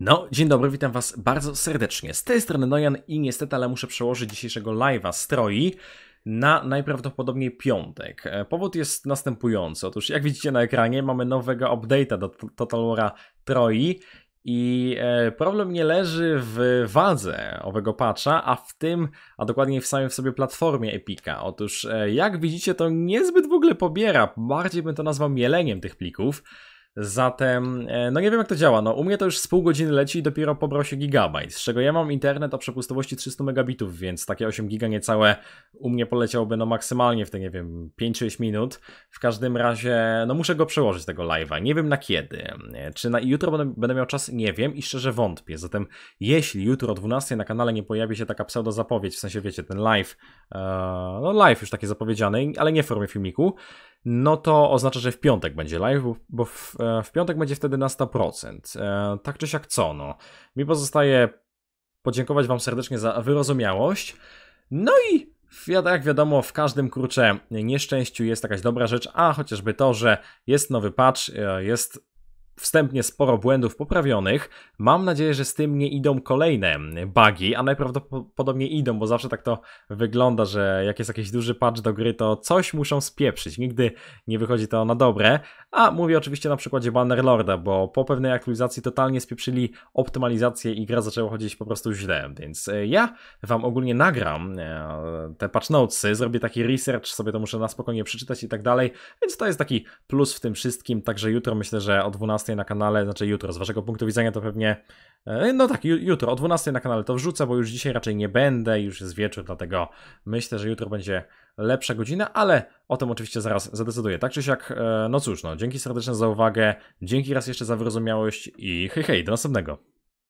No, dzień dobry, witam Was bardzo serdecznie. Z tej strony Nojan i niestety, ale muszę przełożyć dzisiejszego live'a stroi na najprawdopodobniej piątek. E, powód jest następujący. Otóż, jak widzicie na ekranie, mamy nowego update'a do Total Wara Troi i e, problem nie leży w wadze owego patcha, a w tym, a dokładniej w samej w sobie platformie Epika. Otóż, e, jak widzicie, to niezbyt w ogóle pobiera. Bardziej bym to nazwał mieleniem tych plików. Zatem, e, no nie wiem jak to działa. No, u mnie to już z pół godziny leci i dopiero pobrał się gigabajt, z czego ja mam internet o przepustowości 300 megabitów, więc takie 8 giga niecałe u mnie poleciałoby no maksymalnie w te, nie wiem, 5-6 minut. W każdym razie, no muszę go przełożyć tego live'a. Nie wiem na kiedy. E, czy na jutro będę, będę miał czas? Nie wiem i szczerze wątpię. Zatem, jeśli jutro o 12 na kanale nie pojawi się taka pseudo zapowiedź, w sensie wiecie, ten live, e, no live już takie zapowiedziany, ale nie w formie filmiku, no to oznacza, że w piątek będzie live, bo w, e, w piątek będzie wtedy na 100%. E, tak czy siak co, no. Mi pozostaje podziękować Wam serdecznie za wyrozumiałość. No i jak wiadomo, w każdym kurczę nieszczęściu jest jakaś dobra rzecz, a chociażby to, że jest nowy patch, e, jest wstępnie sporo błędów poprawionych. Mam nadzieję, że z tym nie idą kolejne bugi, a najprawdopodobniej idą, bo zawsze tak to wygląda, że jak jest jakiś duży patch do gry, to coś muszą spieprzyć. Nigdy nie wychodzi to na dobre. A mówię oczywiście na przykładzie Bannerlorda, bo po pewnej aktualizacji totalnie spieprzyli optymalizację i gra zaczęła chodzić po prostu źle. Więc e, ja wam ogólnie nagram e, te patch notesy, zrobię taki research, sobie to muszę na spokojnie przeczytać i tak dalej. Więc to jest taki plus w tym wszystkim. Także jutro myślę, że o 12 12 na kanale, znaczy jutro. Z waszego punktu widzenia to pewnie, e, no tak, jutro o 12 na kanale to wrzucę, bo już dzisiaj raczej nie będę, już jest wieczór, dlatego myślę, że jutro będzie lepsza godzina, ale o tym oczywiście zaraz zadecyduję. Tak czy siak, e, no cóż, no, dzięki serdeczne za uwagę, dzięki raz jeszcze za wyrozumiałość i hej, hej, do następnego.